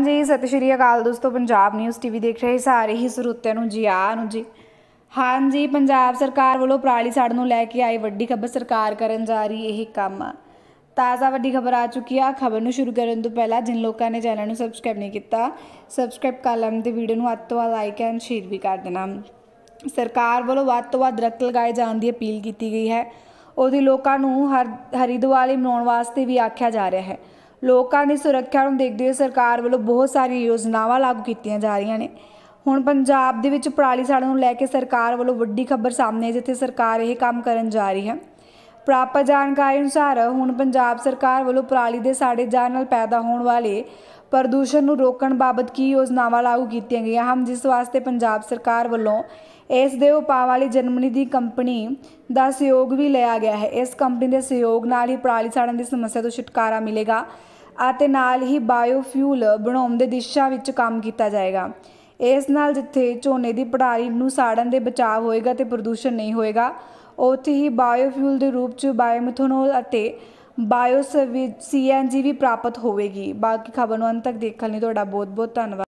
ਹਾਂਜੀ ਜੀ ਸਤਿ ਸ਼੍ਰੀ ਅਕਾਲ ਦੋਸਤੋ ਪੰਜਾਬ ਨਿਊਜ਼ ਟੀਵੀ ਦੇਖ ਰਹੇ ਸਾਰੇ ਹੀ ਸਰੋਤਿਆਂ ਨੂੰ ਜੀ ਆ ਨੂੰ ਜੀ ਹਾਂਜੀ ਪੰਜਾਬ ਸਰਕਾਰ ਵੱਲੋਂ ਪ੍ਰਾਲੀ ਸਾੜ ਨੂੰ ਲੈ ਕੇ ਆਈ ਵੱਡੀ ਖਬਰ ਸਰਕਾਰ ਕਰਨ ਜਾ ਰਹੀ ਇਹ ਕੰਮ ਤਾਜ਼ਾ ਵੱਡੀ ਖਬਰ ਆ ਚੁੱਕੀ ਆ ਖਬਰ ਨੂੰ ਸ਼ੁਰੂ ਕਰਨ ਤੋਂ ਪਹਿਲਾਂ ਜਿਨ ਲੋਕਾਂ ਨੇ ਚੈਨਲ ਨੂੰ ਸਬਸਕ੍ਰਾਈਬ ਨਹੀਂ ਕੀਤਾ ਸਬਸਕ੍ਰਾਈਬ ਕਰ ਲੈਣ ਤੇ ਵੀਡੀਓ ਨੂੰ ਅੱਤ ਤੋਂ ਲਾਈਕ ਐਂਡ ਸ਼ੇਅਰ ਵੀ ਕਰ ਦੇਣਾ ਸਰਕਾਰ ਵੱਲੋਂ ਵੱਧ ਤੋਂ ਵੱਧ ਦਰਖਤ ਲਗਾਏ ਜਾਣ ਦੀ ਅਪੀਲ ਕੀਤੀ ਗਈ ਹੈ ਉਹਦੀ ਲੋਕਾਂ ਨੂੰ ਹਰ ਹਰੀ ਦੀਵਾਲੀ ਮਨਾਉਣ ਵਾਸਤੇ ਵੀ ਆਖਿਆ ਜਾ ਰਿਹਾ ਹੈ ਲੋਕਾਂ ਦੀ ਸੁਰੱਖਿਆ ਨੂੰ ਦੇਖਦੇ ਹੋਏ ਸਰਕਾਰ ਵੱਲੋਂ ਬਹੁਤ ਸਾਰੀਆਂ ਯੋਜਨਾਵਾਂ ਲਾਗੂ ਕੀਤੀਆਂ ਜਾ ਰਹੀਆਂ ਨੇ ਹੁਣ ਪੰਜਾਬ ਦੇ ਵਿੱਚ ਪਰਾਲੀ ਸਾੜਨ ਨੂੰ ਲੈ ਕੇ ਸਰਕਾਰ ਵੱਲੋਂ ਵੱਡੀ ਖਬਰ ਸਾਹਮਣੇ ਜਿੱਥੇ ਸਰਕਾਰ ਇਹ ਕੰਮ ਕਰਨ ਜਾ ਰਹੀ ਹੈ ਪ੍ਰਾਪਤ ਜਾਣਕਾਰੀ ਅਨੁਸਾਰ ਹੁਣ ਪੰਜਾਬ ਸਰਕਾਰ ਵੱਲੋਂ ਪਰਾਲੀ ਦੇ ਸਾੜੇ ਜਾਣ ਨਾਲ ਪੈਦਾ ਹੋਣ ਵਾਲੇ ਪ੍ਰਦੂਸ਼ਣ ਨੂੰ ਰੋਕਣ ਬਾਬਤ ਕੀ ਯੋਜਨਾਵਾਂ ਲਾਗੂ ਕੀਤੀਆਂ ਗਈਆਂ ਹਨ ਜਿਸ ਵਾਸਤੇ ਪੰਜਾਬ ਸਰਕਾਰ ਵੱਲੋਂ ਇਸ ਦੇ ਉਪਾਅ ਵਾਲੀ ਜਰਮਨੀ ਦੀ ਕੰਪਨੀ ਦਾ ਸਹਿਯੋਗ ਵੀ ਲਿਆ ਗਿਆ ਹੈ ਇਸ ਕੰਪਨੀ ਦੇ ਸਹਿਯੋਗ ਨਾਲ ਹੀ ਪਰਾਲੀ ਸਾੜਨ ਦੀ ਸਮੱਸਿਆ ਤੋਂ ਛੁਟਕਾਰਾ ਮਿਲੇਗਾ ਅਤੇ ਨਾਲ ਹੀ ਬਾਇਓਫਿਊਲ ਬਣਾਉਣ ਦੇ ਦਿਸ਼ਾ ਵਿੱਚ ਕੰਮ ਕੀਤਾ ਜਾਏਗਾ ਇਸ ਨਾਲ ਜਿੱਥੇ ਝੋਨੇ ਦੀ ਪੜਾਈ ਨੂੰ ਸਾੜਨ ਦੇ ਬਚਾਅ ਹੋਏਗਾ ਤੇ ਪ੍ਰਦੂਸ਼ਣ ਨਹੀਂ ਹੋਏਗਾ ਉੱਥੇ ਹੀ ਬਾਇਓਫਿਊਲ ਦੇ ਰੂਪ 'ਚ ਬਾਇਓਮੀਥਨੋਲ ਅਤੇ ਬਾਇਓ ਸੀਐਨਜੀ ਵੀ ਪ੍ਰਾਪਤ ਹੋਵੇਗੀ ਬਾਕੀ ਖਬਰ ਨੂੰ ਅੰਤ ਤੱਕ ਦੇਖਣ ਲਈ ਤੁਹਾਡਾ ਬਹੁਤ ਬਹੁਤ ਧੰਨਵਾਦ